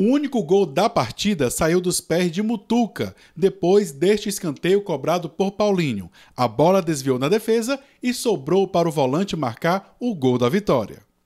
O único gol da partida saiu dos pés de Mutuca, depois deste escanteio cobrado por Paulinho. A bola desviou na defesa e sobrou para o volante marcar o gol da vitória.